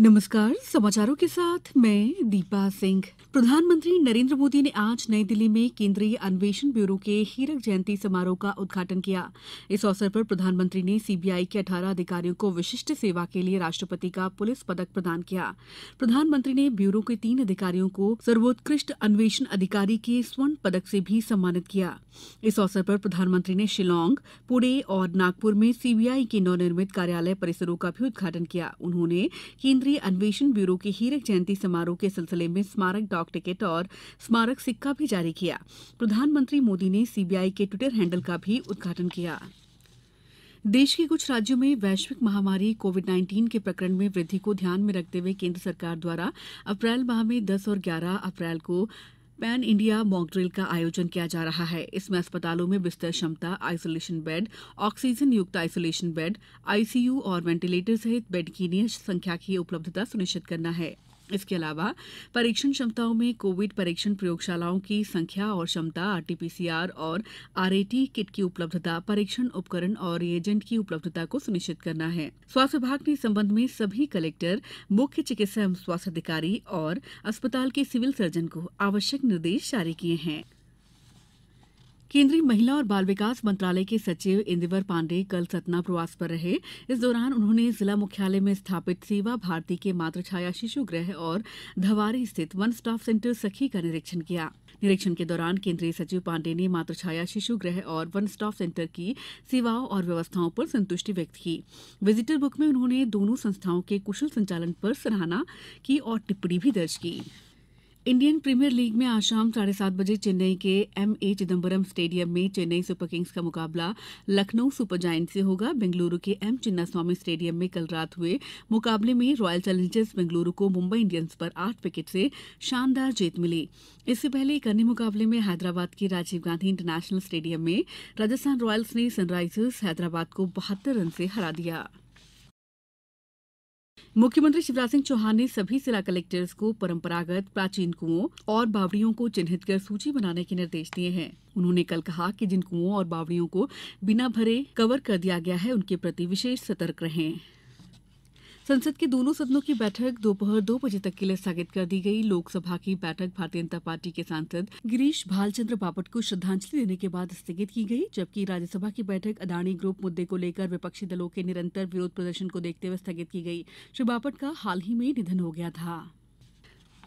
नमस्कार समाचारों के साथ मैं दीपा सिंह प्रधानमंत्री नरेंद्र मोदी ने आज नई दिल्ली में केंद्रीय अन्वेषण ब्यूरो के हीरक जयंती समारोह का उद्घाटन किया इस अवसर पर प्रधानमंत्री ने सीबीआई के 18 अधिकारियों को विशिष्ट सेवा के लिए राष्ट्रपति का पुलिस पदक प्रदान किया प्रधानमंत्री ने ब्यूरो के तीन अधिकारियों को सर्वोत्कृष्ट अन्वेषण अधिकारी के स्वर्ण पदक से भी सम्मानित किया इस अवसर पर प्रधानमंत्री ने शिलोंग पुणे और नागपुर में सीबीआई के नवनिर्मित कार्यालय परिसरों का भी उद्घाटन किया उन्होंने केंद्र केंद्रीय अन्वेषण ब्यूरो के हीरक जयंती समारोह के सिलसिले में स्मारक डाक टिकट और स्मारक सिक्का भी जारी किया प्रधानमंत्री मोदी ने सीबीआई के ट्विटर हैंडल का भी उद्घाटन किया देश के कुछ राज्यों में वैश्विक महामारी कोविड 19 के प्रकरण में वृद्धि को ध्यान में रखते हुए केंद्र सरकार द्वारा अप्रैल माह में 10 और 11 अप्रैल को पैन इंडिया मॉकड्रिल का आयोजन किया जा रहा है इसमें अस्पतालों में बिस्तर क्षमता आइसोलेशन बेड ऑक्सीजन युक्त आइसोलेशन बेड आईसीयू और वेंटिलेटर सहित बेड की नियत संख्या की उपलब्धता सुनिश्चित करना है इसके अलावा परीक्षण क्षमताओं में कोविड परीक्षण प्रयोगशालाओं की संख्या और क्षमता आरटीपीसीआर और आरएटी किट की उपलब्धता परीक्षण उपकरण और रिएजेंट की उपलब्धता को सुनिश्चित करना है स्वास्थ्य विभाग ने इस संबंध में सभी कलेक्टर मुख्य चिकित्सा एवं स्वास्थ्य अधिकारी और अस्पताल के सिविल सर्जन को आवश्यक निर्देश जारी किए हैं केन्द्रीय महिला और बाल विकास मंत्रालय के सचिव इंदिवर पांडे कल सतना प्रवास पर रहे इस दौरान उन्होंने जिला मुख्यालय में स्थापित सेवा भारती के मातृछाया शिशु गृह और धवारी स्थित वन स्टॉप सेंटर सखी का निरीक्षण किया निरीक्षण के दौरान केंद्रीय सचिव पांडे ने मातृछाया शिशु गृह और वन स्टॉप सेंटर की सेवाओं और व्यवस्थाओं पर संतुष्टि व्यक्त की विजिटर बुक में उन्होंने दोनों संस्थाओं के कुशल संचालन पर सराहना की और टिप्पणी भी दर्ज की इंडियन प्रीमियर लीग में आज शाम साढ़े सात बजे चेन्नई के एम ए चिदम्बरम स्टेडियम में चेन्नई सुपर किंग्स का मुकाबला लखनऊ सुपर जायंट से होगा बेंगलुरु के एम चिन्नास्वामी स्टेडियम में कल रात हुए मुकाबले में रॉयल चैलेंजर्स बेंगलुरु को मुंबई इंडियंस पर आठ विकेट से शानदार जीत मिली इससे पहले एक अन्य मुकाबले में हैदराबाद के राजीव गांधी इंटरनेशनल स्टेडियम में राजस्थान रॉयल्स ने सनराइजर्स हैदराबाद को बहत्तर रन से हरा दिया मुख्यमंत्री शिवराज सिंह चौहान ने सभी जिला कलेक्टर्स को परंपरागत प्राचीन कुओं और बावड़ियों को चिन्हित कर सूची बनाने के निर्देश दिए हैं उन्होंने कल कहा कि जिन कुओं और बावड़ियों को बिना भरे कवर कर दिया गया है उनके प्रति विशेष सतर्क रहें संसद के दोनों सदनों की बैठक दोपहर दो बजे तक के लिए स्थगित कर दी गई लोकसभा की बैठक भारतीय जनता पार्टी के सांसद गिरीश भालचंद्र बापट को श्रद्धांजलि देने के बाद स्थगित की गई जबकि राज्यसभा की बैठक अदाणी ग्रुप मुद्दे को लेकर विपक्षी दलों के निरंतर विरोध प्रदर्शन को देखते हुए स्थगित की गई श्री बापट का हाल ही में निधन हो गया था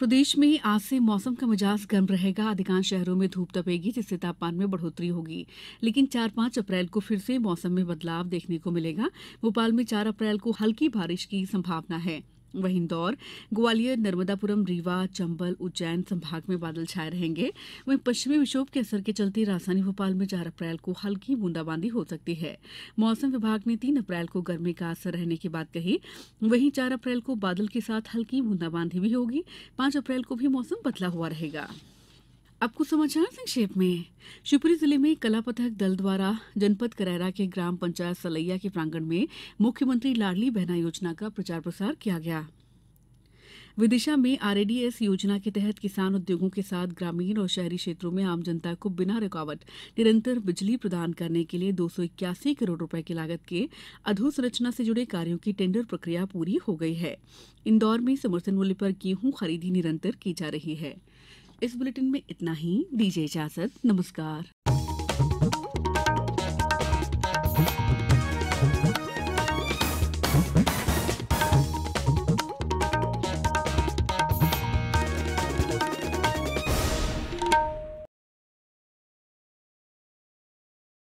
मौसम प्रदेश में आज से मौसम का मिजाज गर्म रहेगा अधिकांश शहरों में धूप तपेगी जिससे तापमान में बढ़ोतरी होगी लेकिन चार पांच अप्रैल को फिर से मौसम में बदलाव देखने को मिलेगा भोपाल में चार अप्रैल को हल्की बारिश की संभावना है वहीं इंदौर ग्वालियर नर्मदापुरम रीवा चंबल उज्जैन संभाग में बादल छाए रहेंगे वहीं पश्चिमी विक्षोभ के असर के चलते राजधानी भोपाल में चार अप्रैल को हल्की बूंदाबांदी हो सकती है मौसम विभाग ने तीन अप्रैल को गर्मी का असर रहने की बात कही वहीं चार अप्रैल को बादल के साथ हल्की बूंदाबांदी भी होगी पांच अप्रैल को भी मौसम बदला हुआ रहेगा अब कुछ समाचार संक्षेप में शिवपुरी जिले में कला पथक दल द्वारा जनपद करैरा के ग्राम पंचायत सलैया के प्रांगण में मुख्यमंत्री लाडली बहना योजना का प्रचार प्रसार किया गया विदिशा में आरएडीएस योजना के तहत किसान उद्योगों के साथ ग्रामीण और शहरी क्षेत्रों में आम जनता को बिना रुकावट निरंतर बिजली प्रदान करने के लिए दो करोड़ रुपए की लागत के अधोसंरचना से जुड़े कार्यों की टेंडर प्रक्रिया पूरी हो गई है इंदौर में समर्थन मूल्य पर गेहूं खरीदी निरंतर की जा रही है इस बुलेटिन में इतना ही दीजिए इजाजत नमस्कार